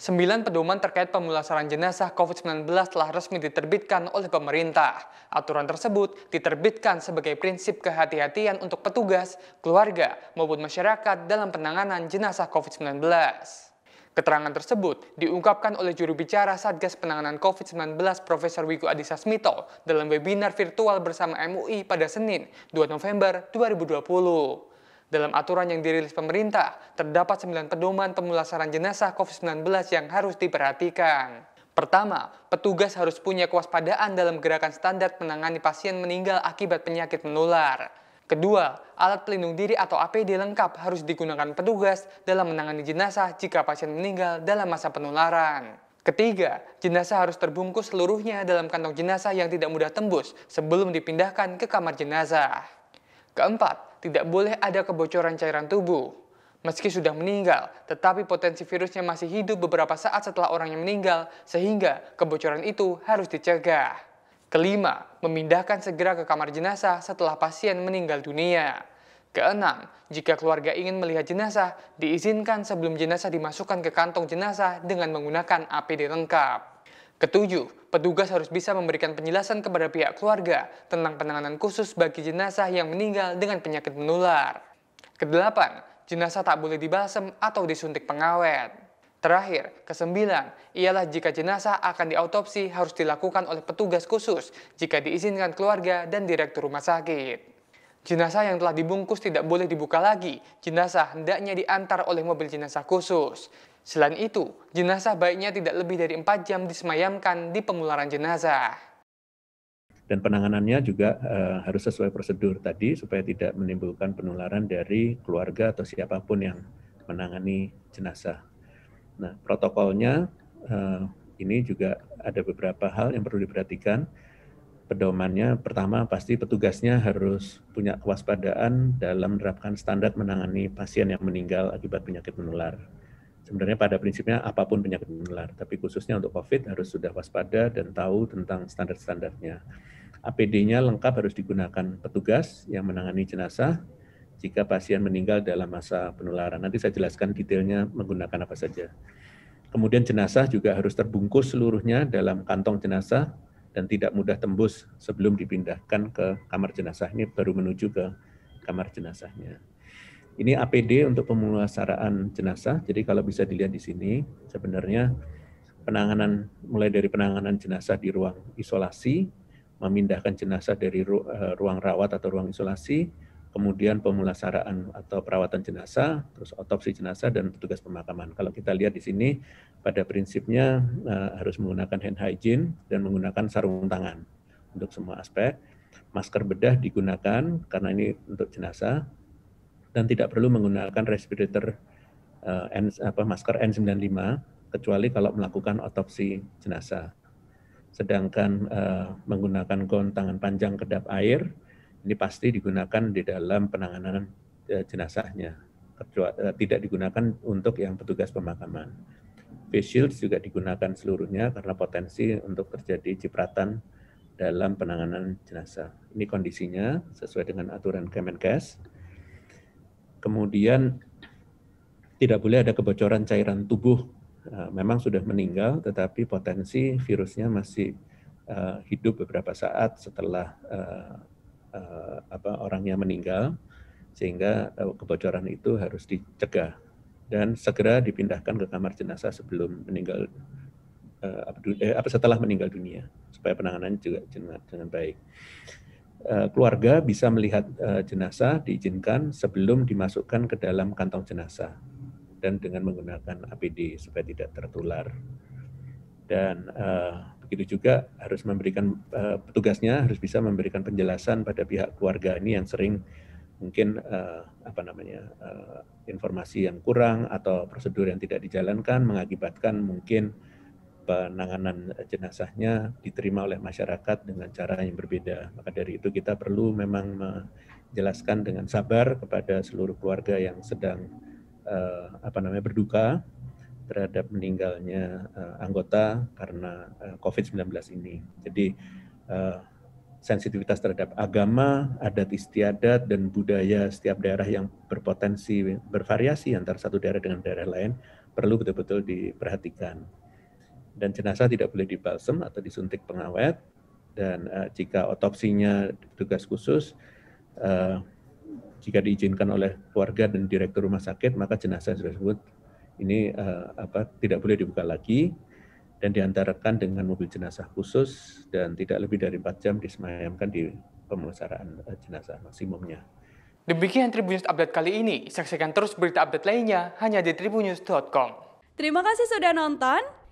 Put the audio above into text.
Sembilan pedoman terkait pemulasaran jenazah COVID-19 telah resmi diterbitkan oleh pemerintah. Aturan tersebut diterbitkan sebagai prinsip kehati-hatian untuk petugas, keluarga, maupun masyarakat dalam penanganan jenazah COVID-19. Keterangan tersebut diungkapkan oleh juru bicara Satgas Penanganan COVID-19 Profesor Wiku Adhisa Smito dalam webinar virtual bersama MUI pada Senin 2 November 2020. Dalam aturan yang dirilis pemerintah, terdapat 9 pedoman pemulasaran jenazah COVID-19 yang harus diperhatikan. Pertama, petugas harus punya kewaspadaan dalam gerakan standar menangani pasien meninggal akibat penyakit menular. Kedua, alat pelindung diri atau APD lengkap harus digunakan petugas dalam menangani jenazah jika pasien meninggal dalam masa penularan. Ketiga, jenazah harus terbungkus seluruhnya dalam kantong jenazah yang tidak mudah tembus sebelum dipindahkan ke kamar jenazah. Keempat, tidak boleh ada kebocoran cairan tubuh. Meski sudah meninggal, tetapi potensi virusnya masih hidup beberapa saat setelah orang yang meninggal, sehingga kebocoran itu harus dicegah. Kelima, memindahkan segera ke kamar jenazah setelah pasien meninggal dunia. Keenam, jika keluarga ingin melihat jenazah, diizinkan sebelum jenazah dimasukkan ke kantong jenazah dengan menggunakan APD lengkap. Ketujuh, petugas harus bisa memberikan penjelasan kepada pihak keluarga tentang penanganan khusus bagi jenazah yang meninggal dengan penyakit menular. Kedelapan, jenazah tak boleh dibalsem atau disuntik pengawet. Terakhir, kesembilan, ialah jika jenazah akan diautopsi harus dilakukan oleh petugas khusus jika diizinkan keluarga dan direktur rumah sakit. Jenazah yang telah dibungkus tidak boleh dibuka lagi. Jenazah hendaknya diantar oleh mobil jenazah khusus. Selain itu, jenazah baiknya tidak lebih dari 4 jam disemayamkan di pengularan jenazah. Dan penanganannya juga e, harus sesuai prosedur tadi supaya tidak menimbulkan penularan dari keluarga atau siapapun yang menangani jenazah. Nah, protokolnya e, ini juga ada beberapa hal yang perlu diperhatikan. Pedomannya pertama pasti petugasnya harus punya kewaspadaan dalam menerapkan standar menangani pasien yang meninggal akibat penyakit menular sebenarnya pada prinsipnya apapun penyakit menular, tapi khususnya untuk COVID harus sudah waspada dan tahu tentang standar-standarnya. APD-nya lengkap harus digunakan petugas yang menangani jenazah jika pasien meninggal dalam masa penularan. Nanti saya jelaskan detailnya menggunakan apa saja. Kemudian jenazah juga harus terbungkus seluruhnya dalam kantong jenazah dan tidak mudah tembus sebelum dipindahkan ke kamar jenazah. Ini baru menuju ke kamar jenazahnya. Ini APD untuk pemulasaraan jenazah. Jadi kalau bisa dilihat di sini, sebenarnya penanganan mulai dari penanganan jenazah di ruang isolasi, memindahkan jenazah dari ru, eh, ruang rawat atau ruang isolasi, kemudian pemulasaraan atau perawatan jenazah, terus otopsi jenazah dan petugas pemakaman. Kalau kita lihat di sini pada prinsipnya uh, harus menggunakan hand hygiene dan menggunakan sarung tangan untuk semua aspek. Masker bedah digunakan karena ini untuk jenazah dan tidak perlu menggunakan respirator uh, N, apa, masker N95 kecuali kalau melakukan otopsi jenazah. Sedangkan uh, menggunakan gaun tangan panjang kedap air ini pasti digunakan di dalam penanganan uh, jenazahnya, kecuali, uh, tidak digunakan untuk yang petugas pemakaman. Face shield juga digunakan seluruhnya karena potensi untuk terjadi cipratan dalam penanganan jenazah. Ini kondisinya sesuai dengan aturan Kemenkes kemudian tidak boleh ada kebocoran cairan tubuh. Eh, memang sudah meninggal, tetapi potensi virusnya masih eh, hidup beberapa saat setelah eh, orangnya meninggal, sehingga kebocoran itu harus dicegah dan segera dipindahkan ke kamar jenazah sebelum meninggal apa setelah meninggal dunia supaya penanganannya juga dengan baik. Eh, keluarga bisa melihat eh, jenazah diizinkan sebelum dimasukkan ke dalam kantong jenazah dan dengan menggunakan APD supaya tidak tertular. Dan eh, begitu juga harus memberikan petugasnya harus bisa memberikan penjelasan pada pihak keluarga ini yang sering mungkin uh, apa namanya uh, informasi yang kurang atau prosedur yang tidak dijalankan mengakibatkan mungkin penanganan jenazahnya diterima oleh masyarakat dengan cara yang berbeda. Maka dari itu kita perlu memang menjelaskan dengan sabar kepada seluruh keluarga yang sedang uh, apa namanya berduka terhadap meninggalnya uh, anggota karena uh, eh, COVID-19 ini. Jadi uh, sensitivitas terhadap agama, adat istiadat, dan budaya setiap daerah yang berpotensi bervariasi antara satu daerah dengan daerah lain perlu betul-betul diperhatikan dan jenazah tidak boleh dibalsem atau disuntik pengawet dan uh, jika otopsinya tugas khusus uh, jika diizinkan oleh keluarga dan direktur rumah sakit maka jenazah tersebut ini uh, apa tidak boleh dibuka lagi dan diantarkan dengan mobil jenazah khusus dan tidak lebih dari 4 jam disemayamkan di uh, jenazah maksimumnya. Demikian Tribunnews Update kali ini. Saksikan terus berita update lainnya hanya di tribunnews.com. Terima kasih sudah nonton.